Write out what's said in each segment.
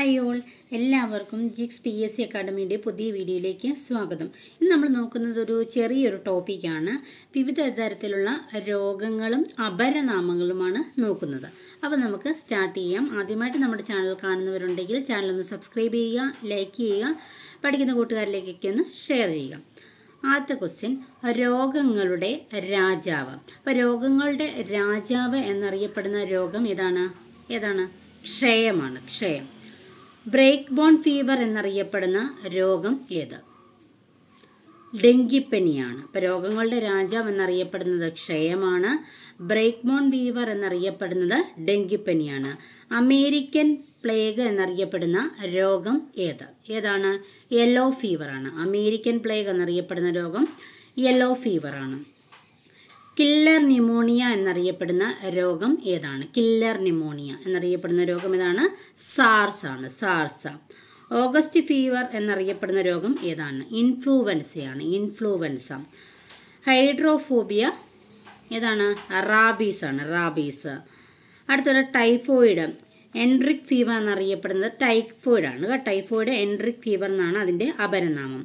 hi all എല്ലാവർക്കും ജിക്സ് P S C അക്കാഡമിയുടെ പുതിയ വീഡിയോയിലേക്ക് സ്വാഗതം ഇന്ന് നമ്മൾ നോക്കുന്നത് ഒരു ചെറിയൊരു ടോപ്പിക്കാണ് വിവിധ തരത്തിലുള്ള രോഗങ്ങളും അപരനാമങ്ങളുമാണ് നോക്കുന്നത് അപ്പോൾ നമുക്ക് സ്റ്റാർട്ട് ചെയ്യാം ആദ്യമായിട്ട് നമ്മുടെ ചാനൽ കാണുന്നവരുണ്ടെങ്കിൽ ചാനൽ ഒന്ന് സബ്സ്ക്രൈബ് ചെയ്യുക ലൈക്ക് ചെയ്യുക പഠിക്കുന്ന കൂട്ടുകാരിലേക്കൊക്കെ ഒന്ന് ഷെയർ ചെയ്യുക ആദ്യത്തെ ക്വസ്റ്റ്യൻ രോഗങ്ങളുടെ രാജാവ് അപ്പോൾ രോഗങ്ങളുടെ രാജാവ് എന്നറിയപ്പെടുന്ന രോഗം ഏതാണ് ഏതാണ് ക്ഷയമാണ് ക്ഷയം ബ്രേക്ക് ബോൺ ഫീവർ എന്നറിയപ്പെടുന്ന രോഗം ഏത് ഡെങ്കിപ്പനിയാണ് ഇപ്പം രോഗങ്ങളുടെ രാജാവ് എന്നറിയപ്പെടുന്നത് ക്ഷയമാണ് ബ്രേക്ക് ബോൺ ഫീവർ എന്നറിയപ്പെടുന്നത് ഡെങ്കിപ്പനിയാണ് അമേരിക്കൻ പ്ലേഗ് എന്നറിയപ്പെടുന്ന രോഗം ഏത് ഏതാണ് യെല്ലോ ഫീവറാണ് അമേരിക്കൻ പ്ലേഗ് എന്നറിയപ്പെടുന്ന രോഗം യെല്ലോ ഫീവറാണ് കില്ലർ ന്യൂമോണിയ എന്നറിയപ്പെടുന്ന രോഗം ഏതാണ് കില്ലർ ന്യൂമോണിയ എന്നറിയപ്പെടുന്ന രോഗം ഏതാണ് സാർസ് ആണ് സാർസ ഓഗസ്റ്റ് ഫീവർ എന്നറിയപ്പെടുന്ന രോഗം ഏതാണ് ഇൻഫ്ലുവൻസയാണ് ഇൻഫ്ലുവൻസ ഹൈഡ്രോഫോബിയ ഏതാണ് റാബീസ് ആണ് റാബീസ് അടുത്തത് ടൈഫോയിഡ് എൻട്രിക് ഫീവർ എന്നറിയപ്പെടുന്നത് ടൈഫോയിഡ് ആണ് ടൈഫോയിഡ് എൻട്രിക് ഫീവർ എന്നാണ് അതിൻ്റെ അപരനാമം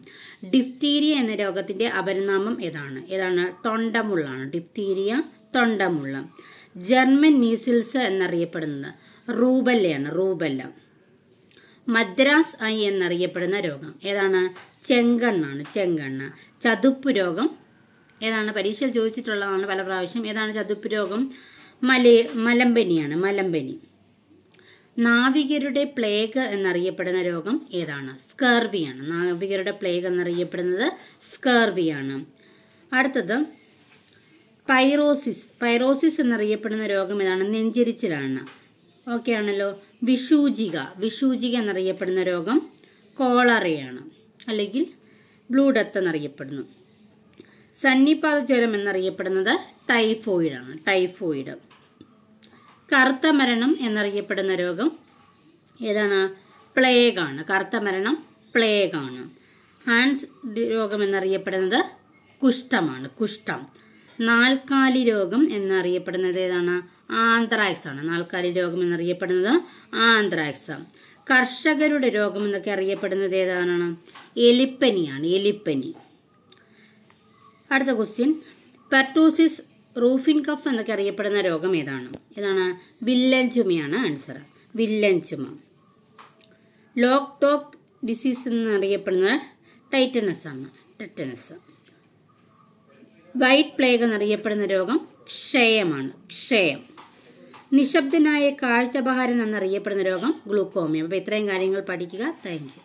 ഡിഫ്തീരിയ എന്ന രോഗത്തിൻ്റെ അപരനാമം ഏതാണ് ഏതാണ് തൊണ്ടമുള്ളാണ് ഡിഫ്തീരിയ തൊണ്ടമുള്ള ജർമ്മൻ മീസിൽസ് എന്നറിയപ്പെടുന്നത് റൂബല്ലയാണ് റൂബല്ല മദ്രാസ് ഐ എന്നറിയപ്പെടുന്ന രോഗം ഏതാണ് ചെങ്കണ്ണാണ് ചെങ്കണ്ണ് ചതുപ്പ് രോഗം ഏതാണ് പരീക്ഷ ചോദിച്ചിട്ടുള്ളതാണ് പല പ്രാവശ്യം ഏതാണ് ചതുപ്പ് രോഗം മല മലമ്പനിയാണ് മലമ്പനി നാവികരുടെ പ്ലേഗ് എന്നറിയപ്പെടുന്ന രോഗം ഏതാണ് സ്കർവിയാണ് നാവികരുടെ പ്ലേഗ് എന്നറിയപ്പെടുന്നത് സ്കർവിയാണ് അടുത്തത് പൈറോസിസ് പൈറോസിസ് എന്നറിയപ്പെടുന്ന രോഗം ഏതാണ് നെഞ്ചരിച്ചിലാണ് ഓക്കെ ആണല്ലോ വിഷൂജിക വിഷൂജിക എന്നറിയപ്പെടുന്ന രോഗം കോളറയാണ് അല്ലെങ്കിൽ ബ്ലൂ ഡെത്ത് എന്നറിയപ്പെടുന്നു സന്നിപാത ജ്വരം എന്നറിയപ്പെടുന്നത് ടൈഫോയിഡാണ് ടൈഫോയിഡ് കറുത്ത മരണം എന്നറിയപ്പെടുന്ന രോഗം ഏതാണ് പ്ലേഗ് ആണ് കറുത്ത മരണം ആണ് ഹാൻസ് രോഗം എന്നറിയപ്പെടുന്നത് കുഷ്ഠമാണ് കുഷ്ഠം നാൽക്കാലി രോഗം എന്നറിയപ്പെടുന്നത് ഏതാണ് ആന്ത്രാക്സ് ആണ് നാൽക്കാലി രോഗം എന്നറിയപ്പെടുന്നത് ആന്ത്രാക്സ് കർഷകരുടെ രോഗം എന്നൊക്കെ അറിയപ്പെടുന്നത് ഏതാണ് എലിപ്പനിയാണ് എലിപ്പനി അടുത്ത ക്വസ്റ്റ്യൻ പെർട്ടൂസിസ് റൂഫിൻ കഫ് എന്നൊക്കെ അറിയപ്പെടുന്ന രോഗം ഏതാണ് ഏതാണ് വില്ലൻ ചുമയാണ് ആൻസർ വില്ലൻ ചുമ ലോക്ക് ടോപ്പ് ഡിസീസ് എന്നറിയപ്പെടുന്ന ടൈറ്റനസ് ആണ് ടെറ്റനസ് വൈറ്റ് പ്ലേഗ് എന്നറിയപ്പെടുന്ന രോഗം ക്ഷയമാണ് ക്ഷയം നിശബ്ദനായ കാഴ്ചപഹാരൻ എന്നറിയപ്പെടുന്ന രോഗം ഗ്ലൂക്കോമിയം അപ്പോൾ ഇത്രയും കാര്യങ്ങൾ പഠിക്കുക താങ്ക്